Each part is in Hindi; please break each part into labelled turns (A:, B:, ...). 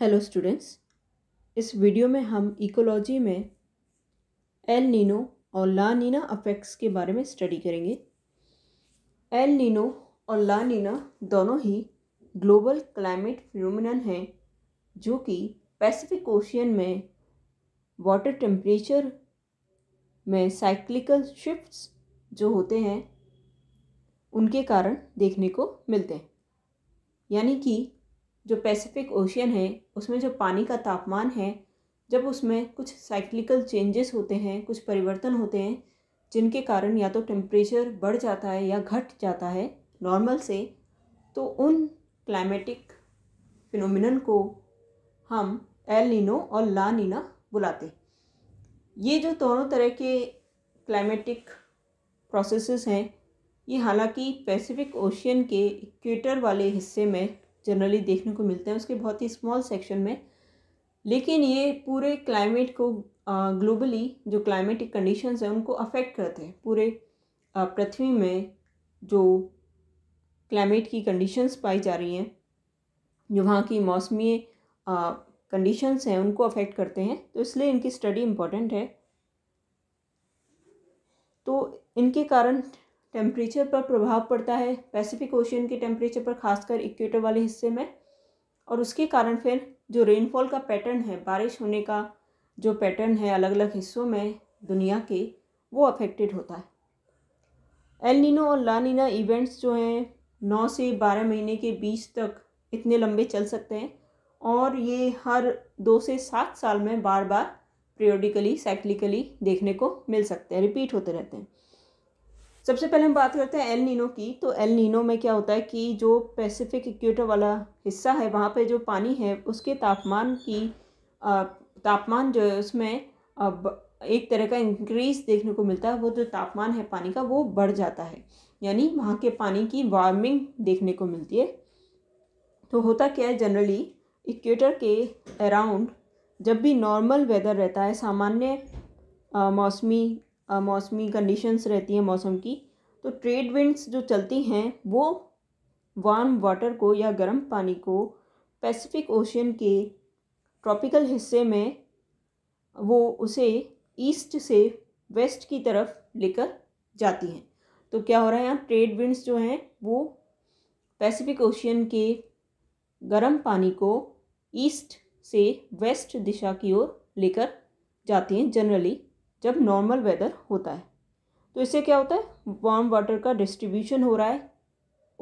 A: हेलो स्टूडेंट्स इस वीडियो में हम इकोलॉजी में एल नीनो और ला नीना अफेक्ट्स के बारे में स्टडी करेंगे एल नीनो और ला नीना दोनों ही ग्लोबल क्लाइमेट फ्यूमिनन हैं जो कि पैसिफिक ओशियन में वाटर टेम्परेचर में साइक्लिकल शिफ्ट्स जो होते हैं उनके कारण देखने को मिलते हैं यानी कि जो पैसिफिक ओशियन है उसमें जो पानी का तापमान है जब उसमें कुछ साइक्लिकल चेंजेस होते हैं कुछ परिवर्तन होते हैं जिनके कारण या तो टेम्परेचर बढ़ जाता है या घट जाता है नॉर्मल से तो उन क्लाइमेटिक फिनोमिनन को हम एल नीनो और ला नीना बुलाते ये जो दोनों तरह के क्लाइमेटिक प्रोसेसेस हैं ये हालांकि पैसिफिक ओशियन के इक्वेटर वाले हिस्से में जनरली देखने को मिलते हैं उसके बहुत ही स्मॉल सेक्शन में लेकिन ये पूरे क्लाइमेट को ग्लोबली जो क्लाइमेटिक कंडीशंस हैं उनको अफेक्ट करते हैं पूरे पृथ्वी में जो क्लाइमेट की कंडीशंस पाई जा रही हैं जो वहाँ की मौसमी कंडीशंस हैं उनको अफेक्ट करते हैं तो इसलिए इनकी स्टडी इम्पॉर्टेंट है तो इनके कारण टेम्परेचर पर प्रभाव पड़ता है पैसिफिक ओशियन के टेम्परेचर पर खासकर इक्वेटर वाले हिस्से में और उसके कारण फिर जो रेनफॉल का पैटर्न है बारिश होने का जो पैटर्न है अलग अलग हिस्सों में दुनिया के वो अफेक्टेड होता है एल नीनो और ला नीना इवेंट्स जो हैं नौ से बारह महीने के बीच तक इतने लंबे चल सकते हैं और ये हर दो से सात साल में बार बार पीरियोडिकली साइक्लिकली देखने को मिल सकते हैं रिपीट होते रहते हैं सबसे पहले हम बात करते हैं एल नीनो की तो एल नीनो में क्या होता है कि जो पैसिफिक इक्वेटर वाला हिस्सा है वहाँ पे जो पानी है उसके तापमान की तापमान जो है उसमें एक तरह का इंक्रीज देखने को मिलता है वो जो तापमान है पानी का वो बढ़ जाता है यानी वहाँ के पानी की वार्मिंग देखने को मिलती है तो होता क्या है जनरली इक्वेटर के अराउंड जब भी नॉर्मल वेदर रहता है सामान्य मौसमी मौसमी कंडीशंस रहती हैं मौसम की तो ट्रेड विंड्स जो चलती हैं वो वार्म वाटर को या गर्म पानी को पैसिफिक ओशन के ट्रॉपिकल हिस्से में वो उसे ईस्ट से वेस्ट की तरफ लेकर जाती हैं तो क्या हो रहा है यहाँ ट्रेड विंड्स जो हैं वो पैसिफिक ओशियन के गर्म पानी को ईस्ट से वेस्ट दिशा की ओर लेकर जाती हैं जनरली जब नॉर्मल वेदर होता है तो इससे क्या होता है वार्म वाटर का डिस्ट्रीब्यूशन हो रहा है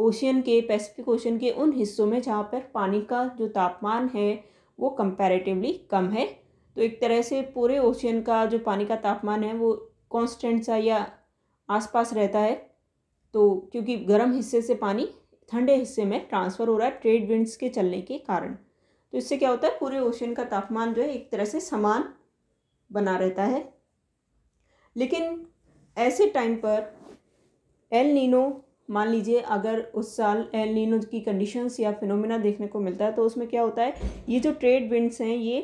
A: ओशियन के पैसिफिक ओशन के उन हिस्सों में जहाँ पर पानी का जो तापमान है वो कंपैरेटिवली कम है तो एक तरह से पूरे ओशियन का जो पानी का तापमान है वो कांस्टेंट सा या आसपास रहता है तो क्योंकि गर्म हिस्से से पानी ठंडे हिस्से में ट्रांसफ़र हो रहा है ट्रेड विंड्स के चलने के कारण तो इससे क्या होता है पूरे ओशियन का तापमान जो है एक तरह से समान बना रहता है लेकिन ऐसे टाइम पर एल नीनो मान लीजिए अगर उस साल एल नीनो की कंडीशंस या फिनोमिना देखने को मिलता है तो उसमें क्या होता है ये जो ट्रेड विंड्स हैं ये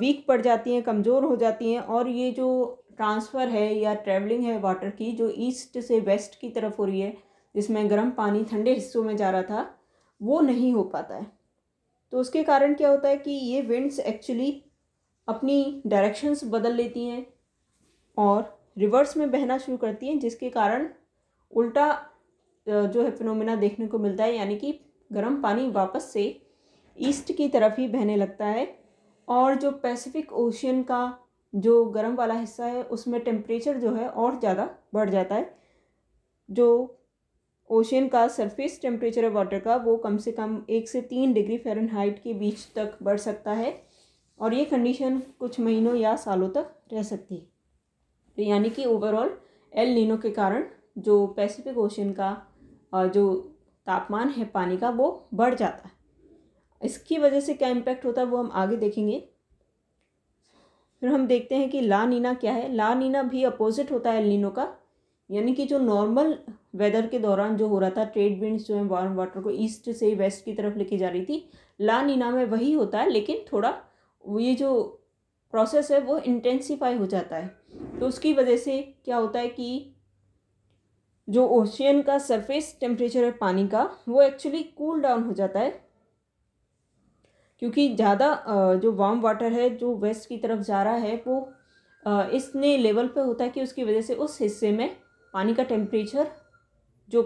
A: वीक पड़ जाती हैं कमज़ोर हो जाती हैं और ये जो ट्रांसफ़र है या ट्रैवलिंग है वाटर की जो ईस्ट से वेस्ट की तरफ हो रही है जिसमें गर्म पानी ठंडे हिस्सों में जा रहा था वो नहीं हो पाता है तो उसके कारण क्या होता है कि ये विंड्स एक्चुअली अपनी डायरेक्शंस बदल लेती हैं और रिवर्स में बहना शुरू करती हैं जिसके कारण उल्टा जो है फिनोमिना देखने को मिलता है यानी कि गर्म पानी वापस से ईस्ट की तरफ ही बहने लगता है और जो पैसिफिक ओशियन का जो गर्म वाला हिस्सा है उसमें टेम्परेचर जो है और ज़्यादा बढ़ जाता है जो ओशियन का सरफेस टेम्परेचर है वाटर का वो कम से कम एक से तीन डिग्री फ़ारेनहाइट के बीच तक बढ़ सकता है और ये कंडीशन कुछ महीनों या सालों तक रह सकती है तो यानी कि ओवरऑल एल नीनो के कारण जो पैसिफिक ओशन का जो तापमान है पानी का वो बढ़ जाता है इसकी वजह से क्या इम्पैक्ट होता है वो हम आगे देखेंगे फिर हम देखते हैं कि ला नीना क्या है ला नीना भी अपोजिट होता है एल नीनो का यानी कि जो नॉर्मल वेदर के दौरान जो हो रहा था ट्रेड विंड्स जो है वार्म वाटर को ईस्ट से वेस्ट की तरफ लेके जा रही थी ला नीना में वही होता है लेकिन थोड़ा ये जो प्रोसेस है वो इंटेंसीफाई हो जाता है तो उसकी वजह से क्या होता है कि जो ओशियन का सरफेस टेम्परेचर है पानी का वो एक्चुअली कूल डाउन हो जाता है क्योंकि ज़्यादा जो वार्म वाटर है जो वेस्ट की तरफ जा रहा है वो इसने लेवल पे होता है कि उसकी वजह से उस हिस्से में पानी का टेम्परेचर जो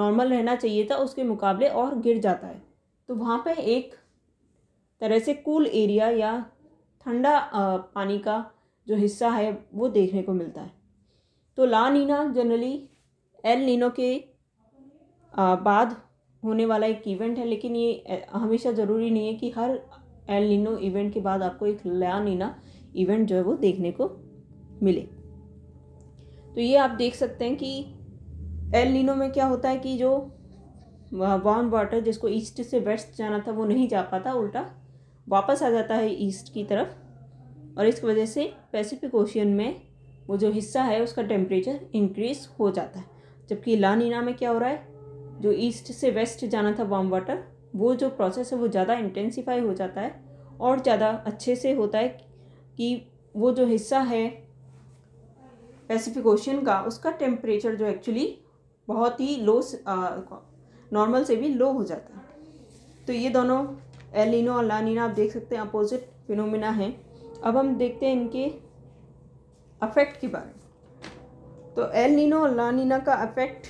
A: नॉर्मल रहना चाहिए था उसके मुकाबले और गिर जाता है तो वहाँ पे एक तरह से कूल एरिया या ठंडा पानी का जो हिस्सा है वो देखने को मिलता है तो La Nina generally El Nino के बाद होने वाला एक इवेंट है लेकिन ये हमेशा ज़रूरी नहीं है कि हर एल नीनो इवेंट के बाद आपको एक ला नीना इवेंट जो है वो देखने को मिले तो ये आप देख सकते हैं कि एल नीनो में क्या होता है कि जो वार्म वाटर जिसको ईस्ट से वेस्ट जाना था वो नहीं जा पाता उल्टा वापस आ जाता है ईस्ट की तरफ और इस वजह से पैसिफिक ओशियन में वो जो हिस्सा है उसका टेम्परेचर इंक्रीज हो जाता है जबकि लानीना में क्या हो रहा है जो ईस्ट से वेस्ट जाना था वार्म वाटर वो जो प्रोसेस है वो ज़्यादा इंटेंसीफाई हो जाता है और ज़्यादा अच्छे से होता है कि वो जो हिस्सा है पैसिफिक ओशन का उसका टेम्परेचर जो एक्चुअली बहुत ही लो नॉर्मल से भी लो हो जाता है तो ये दोनों एलिनो और लानीना आप देख सकते हैं अपोजिट फिनोमिना हैं अब हम देखते हैं इनके अफेक्ट के बारे में तो एल नीनो और लानीना का अफेक्ट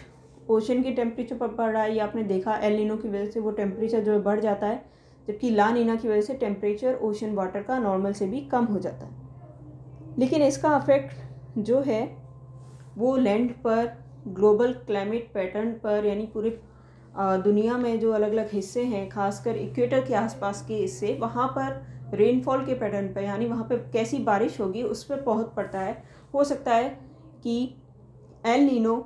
A: ओशन के टेम्परेचर पर पड़ रहा है ये आपने देखा एल नीनो की वजह से वो टेम्परेचर जो है बढ़ जाता है जबकि लानीना की वजह से टेम्परेचर ओशन वाटर का नॉर्मल से भी कम हो जाता है लेकिन इसका अफेक्ट जो है वो लैंड पर ग्लोबल क्लाइमेट पैटर्न पर यानी पूरे दुनिया में जो अलग अलग हिस्से हैं खासकर इक्वेटर के आसपास के हिस्से वहाँ पर रेनफॉल के पैटर्न पर यानी वहाँ पर कैसी बारिश होगी उस पर बहुत पड़ता है हो सकता है कि एल नीनो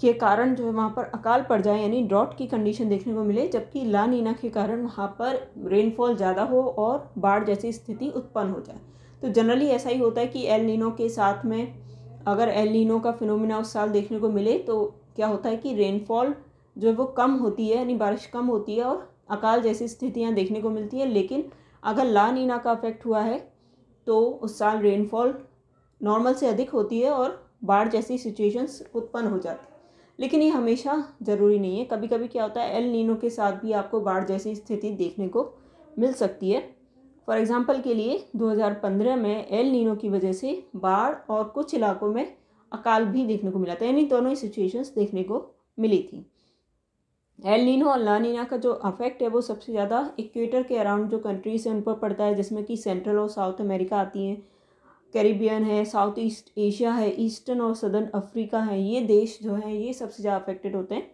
A: के कारण जो है वहाँ पर अकाल पड़ जाए यानी ड्रॉट की कंडीशन देखने को मिले जबकि ला नीना के कारण वहाँ पर रेनफॉल ज़्यादा हो और बाढ़ जैसी स्थिति उत्पन्न हो जाए तो जनरली ऐसा ही होता है कि एल नीनो के साथ में अगर एल नीनो का फिनोमिना उस साल देखने को मिले तो क्या होता है कि रेनफॉल जो है वो कम होती है यानी बारिश कम होती है और अकाल जैसी स्थितियाँ देखने को मिलती हैं लेकिन अगर ला नीना का इफेक्ट हुआ है तो उस साल रेनफॉल नॉर्मल से अधिक होती है और बाढ़ जैसी सिचुएशंस उत्पन्न हो जाती लेकिन ये हमेशा ज़रूरी नहीं है कभी कभी क्या होता है एल नीनो के साथ भी आपको बाढ़ जैसी स्थिति देखने को मिल सकती है फॉर एग्ज़ाम्पल के लिए 2015 में एल नीनो की वजह से बाढ़ और कुछ इलाकों में अकाल भी देखने को मिला था यानी दोनों ही सिचुएशंस देखने को मिली थी एल नीनो और लानीना का जो अफेक्ट है वो सबसे ज़्यादा इक्वेटर के अराउंड जो कंट्रीज़ हैं उन पर पड़ता है जिसमें कि सेंट्रल और साउथ अमेरिका आती हैं कैरिबियन है साउथ ईस्ट एशिया है ईस्टर्न और सदर्न अफ्रीका है ये देश जो है ये सबसे ज़्यादा अफेक्टेड होते हैं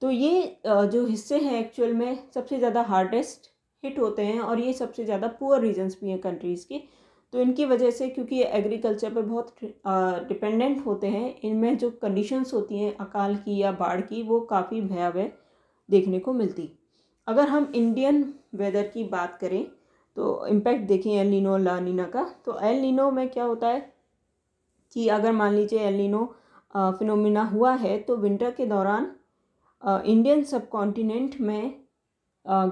A: तो ये जो हिस्से हैं एक्चुअल में सबसे ज़्यादा हार्डेस्ट हिट होते हैं और ये सबसे ज़्यादा पुअर रीजन्स भी हैं कंट्रीज़ के तो इनकी वजह से क्योंकि ये एग्रीकल्चर पे बहुत डिपेंडेंट होते हैं इनमें जो कंडीशंस होती हैं अकाल की या बाढ़ की वो काफ़ी भयावह देखने को मिलती अगर हम इंडियन वेदर की बात करें तो इम्पैक्ट देखें एल नीनो ला नीना का तो एल नीनो में क्या होता है कि अगर मान लीजिए एल नीनो फिनोमिना हुआ है तो विंटर के दौरान इंडियन सब कॉन्टिनेंट में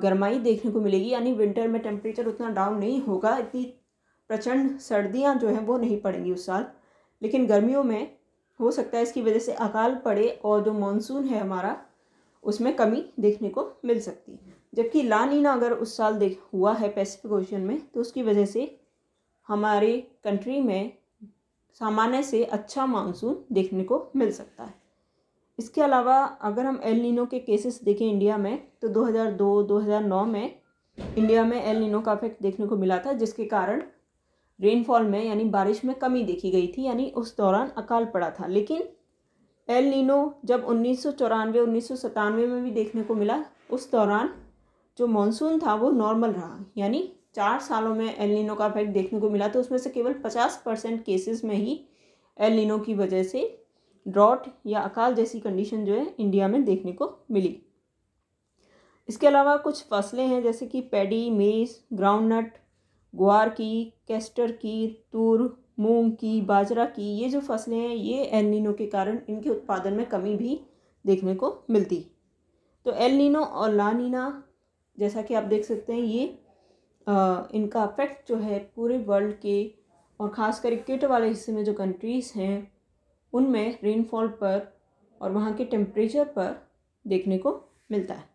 A: गर्माई देखने को मिलेगी यानी विंटर में टेम्परेचर उतना डाउन नहीं होगा इतनी प्रचंड सर्दियाँ जो हैं वो नहीं पड़ेंगी उस साल लेकिन गर्मियों में हो सकता है इसकी वजह से अकाल पड़े और जो मानसून है हमारा उसमें कमी देखने को मिल सकती है जबकि लानीना अगर उस साल देख हुआ है पैसिफिक ओशन में तो उसकी वजह से हमारे कंट्री में सामान्य से अच्छा मानसून देखने को मिल सकता है इसके अलावा अगर हम एल नीनो के केसेस देखें इंडिया में तो 2002-2009 में इंडिया में एल नीनो का इफेक्ट देखने को मिला था जिसके कारण रेनफॉल में यानी बारिश में कमी देखी गई थी यानी उस दौरान अकाल पड़ा था लेकिन एल नीनो जब उन्नीस सौ चौरानवे उन्नीस सौ सतानवे में भी देखने को मिला उस दौरान जो मानसून था वो नॉर्मल रहा यानी चार सालों में एल नीनो का इफेक्ट देखने को मिला तो उसमें से केवल पचास परसेंट केसेस में ही एल नीनो की वजह से ड्रॉट या अकाल जैसी कंडीशन जो है इंडिया में देखने को मिली इसके अलावा कुछ फसलें हैं जैसे कि पैडी मेज ग्राउंड नट ग्वार की कैस्टर की तूर मूंग की बाजरा की ये जो फसलें हैं ये एलिनो के कारण इनके उत्पादन में कमी भी देखने को मिलती तो एलिनो और लानीना जैसा कि आप देख सकते हैं ये आ, इनका अफेक्ट जो है पूरे वर्ल्ड के और ख़ास कर इक्वेटर वाले हिस्से में जो कंट्रीज़ हैं उनमें रेनफॉल पर और वहाँ के टेम्परेचर पर देखने को मिलता है